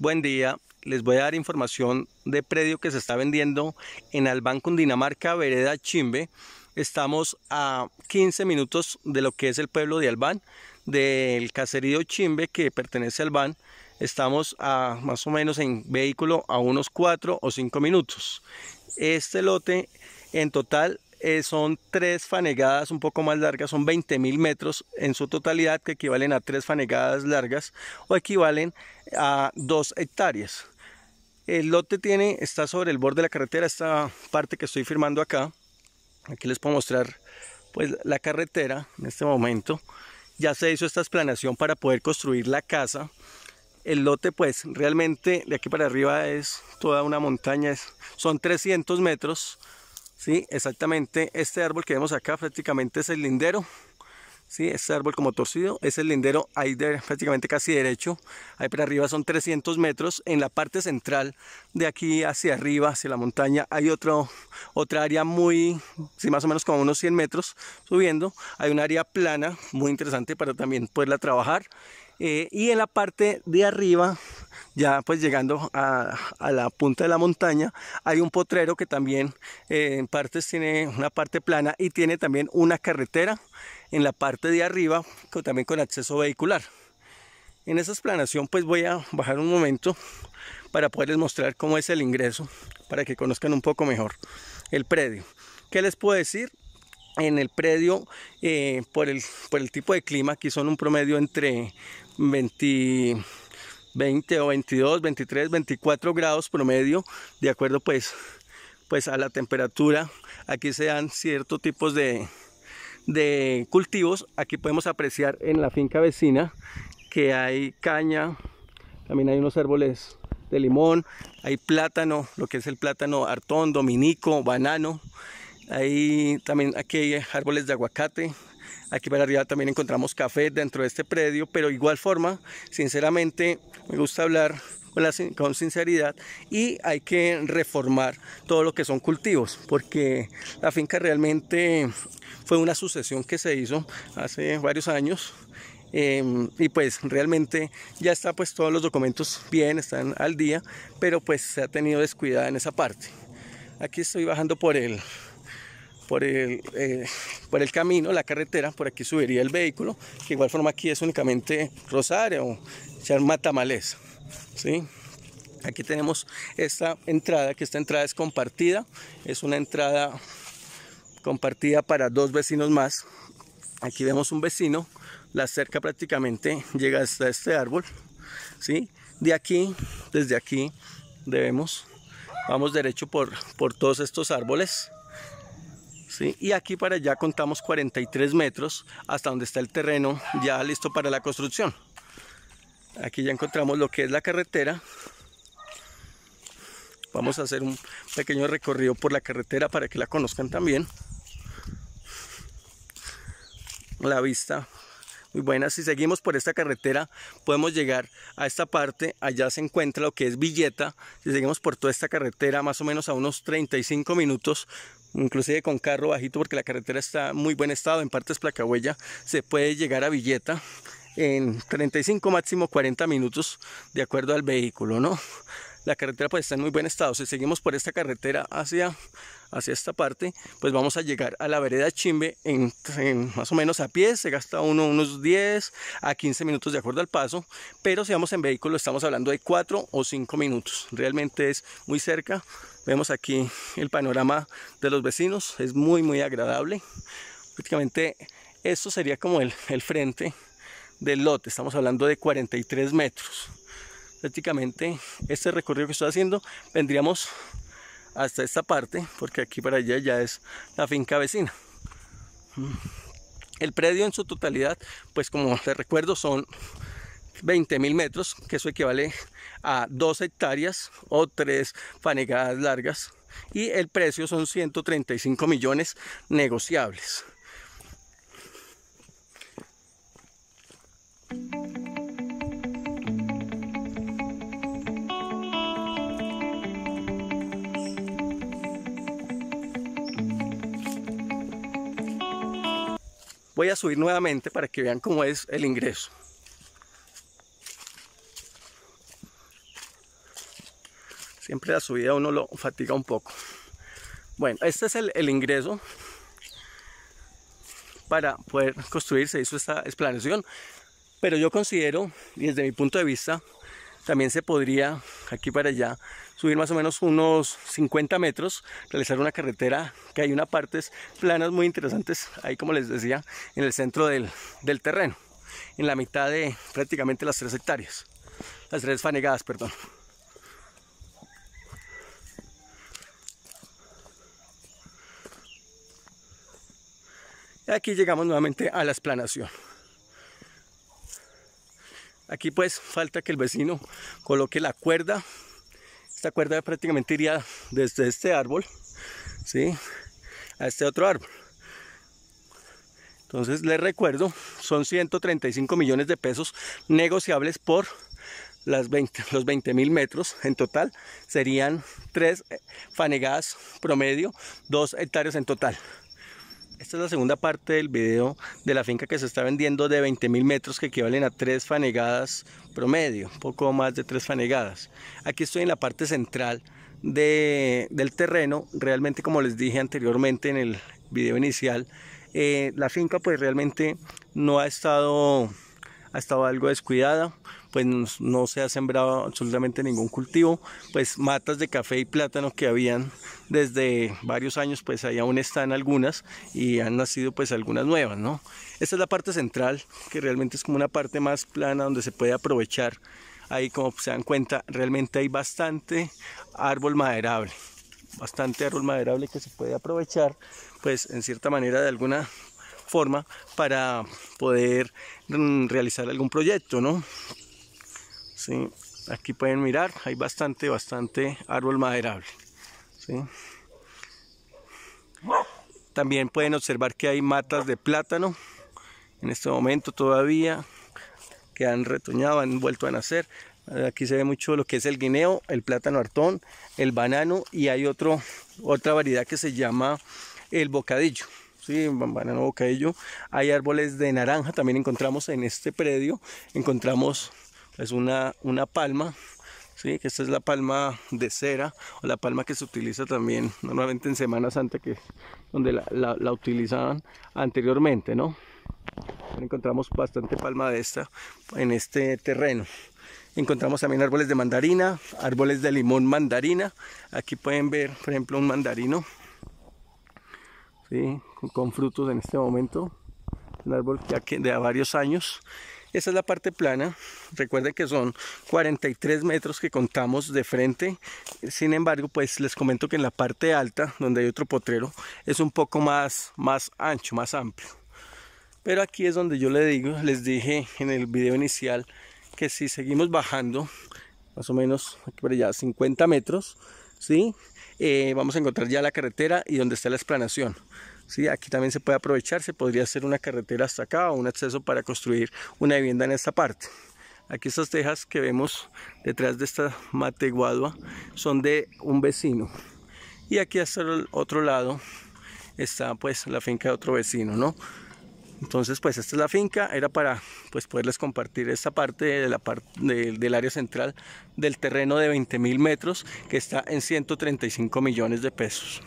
Buen día, les voy a dar información de predio que se está vendiendo en Albán, Cundinamarca, Vereda Chimbe. Estamos a 15 minutos de lo que es el pueblo de Albán, del caserío Chimbe que pertenece a Albán. Estamos a más o menos en vehículo a unos 4 o 5 minutos. Este lote en total eh, son tres fanegadas un poco más largas, son 20.000 metros en su totalidad que equivalen a tres fanegadas largas o equivalen a dos hectáreas. El lote tiene, está sobre el borde de la carretera, esta parte que estoy firmando acá. Aquí les puedo mostrar pues la carretera en este momento. Ya se hizo esta explanación para poder construir la casa. El lote pues realmente de aquí para arriba es toda una montaña, son 300 metros Sí, exactamente. Este árbol que vemos acá prácticamente es el lindero. Sí, este árbol como torcido es el lindero ahí prácticamente casi derecho. Ahí para arriba son 300 metros. En la parte central de aquí hacia arriba, hacia la montaña, hay otro, otra área muy, sí, más o menos como unos 100 metros subiendo. Hay un área plana muy interesante para también poderla trabajar. Eh, y en la parte de arriba ya pues llegando a, la punta de la montaña hay un potrero que también eh, en partes tiene una parte plana y tiene también una carretera en la parte de arriba también con acceso vehicular. En esa explanación pues voy a bajar un momento para poderles mostrar cómo es el ingreso para que conozcan un poco mejor el predio. ¿Qué les puedo decir? en el predio eh, por, el, por el tipo de clima, aquí son un promedio entre 20, 20 o 22, 23, 24 grados promedio, de acuerdo pues, pues a la temperatura. Aquí se dan ciertos tipos de, cultivos. Aquí podemos apreciar en la finca vecina que hay caña, también hay unos árboles de limón, hay plátano, lo que es el plátano artón, dominico, banano. Hay, también aquí hay árboles de aguacate, Aquí para arriba también encontramos café dentro de este predio, pero igual forma, sinceramente, me gusta hablar con, sinceridad y hay que reformar todo lo que son cultivos, porque la finca realmente fue una sucesión que se hizo hace varios años. Em, y pues realmente ya está pues todos los documentos bien, están al día, pero pues se ha tenido descuidada en esa parte. Aquí estoy bajando por el eh, por el, camino, la carretera, por aquí subiría el vehículo, que igual forma aquí es únicamente Rosario o Charma Matamales, ¿sí? Aquí tenemos esta entrada, que esta entrada es compartida, es una entrada compartida para dos vecinos más. Aquí vemos un vecino, la cerca prácticamente llega hasta este árbol. ¿sí? De aquí, desde aquí, debemos, vamos derecho por, por todos estos árboles y aquí para allá contamos 43 metros hasta donde está el terreno ya listo para la construcción. Aquí ya encontramos lo que es la carretera. Vamos a hacer un pequeño recorrido por la carretera para que la conozcan también. La vista muy buena. Si seguimos por esta carretera, podemos llegar a esta parte. Allá se encuentra lo que es Villeta. Si seguimos por toda esta carretera, más o menos a unos 35 minutos, inclusive con carro bajito porque la carretera está en muy buen estado, en partes es se puede llegar a Villeta en 35 máximo 40 minutos de acuerdo al vehículo, ¿no? la carretera pues está en muy buen estado. Si seguimos por esta carretera hacia, hacia esta parte, pues vamos a llegar a la vereda Chimbe en, más o menos a pie, se gasta unos 10 a 15 minutos de acuerdo al paso, pero si vamos en vehículo estamos hablando de 4 o 5 minutos, realmente es muy cerca. Vemos aquí el panorama de los vecinos, es muy muy agradable. Prácticamente esto sería como el, el frente del lote, estamos hablando de 43 metros prácticamente este recorrido que estoy haciendo vendríamos hasta esta parte porque aquí para allá ya es la finca vecina mm. el predio en su totalidad pues como te recuerdo son 20 mil metros que eso equivale a dos hectáreas o tres fanegadas largas y el precio son 135 millones negociables Voy a subir nuevamente para que vean cómo es el ingreso. Siempre la subida uno lo fatiga un poco. Bueno, este es el, ingreso para poder construir, se hizo esta explanación, pero yo considero, desde mi punto de vista, también se podría, aquí para allá, subir más o menos unos 50 metros, realizar una carretera que hay unas partes planas muy interesantes, ahí como les decía, en el centro del, terreno, en la mitad de prácticamente las tres hectáreas, las tres fanegadas, perdón. Y aquí llegamos nuevamente a la explanación. Aquí pues falta que el vecino coloque la cuerda. Esta cuerda prácticamente iría desde este árbol, ¿sí? A este otro árbol. Entonces les recuerdo, son 135 millones de pesos negociables por las los 20 mil metros en total. Serían 3 eh, fanegadas promedio, 2 hectáreas en total. Esta es la segunda parte del video de la finca que se está vendiendo de 20.000 metros que equivalen a tres fanegadas promedio, poco más de tres fanegadas. Aquí estoy en la parte central del terreno, realmente como les dije anteriormente en el video inicial, eh, la finca pues realmente no ha estado, ha estado algo descuidada, pues no se ha sembrado absolutamente ningún cultivo, pues matas de café y plátano que habían desde varios años, pues ahí aún están algunas y han nacido pues algunas nuevas, ¿no? Esta es la parte central, que realmente es como una parte más plana donde se puede aprovechar. Ahí como se dan cuenta, realmente hay bastante árbol maderable bastante árbol maderable que se puede aprovechar, pues en cierta manera de alguna forma para poder mm, realizar algún proyecto, ¿no? Aquí pueden mirar, hay bastante, bastante árbol maderable. ¿sí? También pueden observar que hay matas de plátano. En este momento todavía que han retoñado, han vuelto a nacer. Aquí se ve mucho lo que es el guineo, el plátano artón el banano y hay otro, otra variedad que se llama el bocadillo. Sí, banano bocadillo. Hay árboles de naranja, también encontramos en este predio, encontramos es una, una palma ¿sí? que esta es la palma de cera o la palma que se utiliza también normalmente en Semana Santa que donde la, utilizaban anteriormente ¿no? encontramos bastante palma de esta en este terreno encontramos también árboles de mandarina árboles de limón mandarina aquí pueden ver por ejemplo un mandarino con, frutos en este momento un árbol que de varios años esa es la parte plana. Recuerden que son 43 metros que contamos de frente. Sin embargo, pues les comento que en la parte alta, donde hay otro potrero, es un poco más, más ancho, más amplio. Pero aquí es donde yo les digo, les dije en el video inicial que si seguimos bajando, más o menos aquí allá 50 metros, ¿sí? Eh, vamos a encontrar ya la carretera y donde está la explanación. Sí, aquí también se puede aprovechar, se podría hacer una carretera hasta acá o un acceso para construir una vivienda en esta parte. Aquí estas tejas que vemos detrás de esta mateguadua son de un vecino. Y aquí hasta el otro lado está pues la finca de otro vecino, ¿no? Entonces, pues esta es la finca, era para pues, poderles compartir esta parte de la del área central del terreno de 20 mil metros que está en 135 millones de pesos.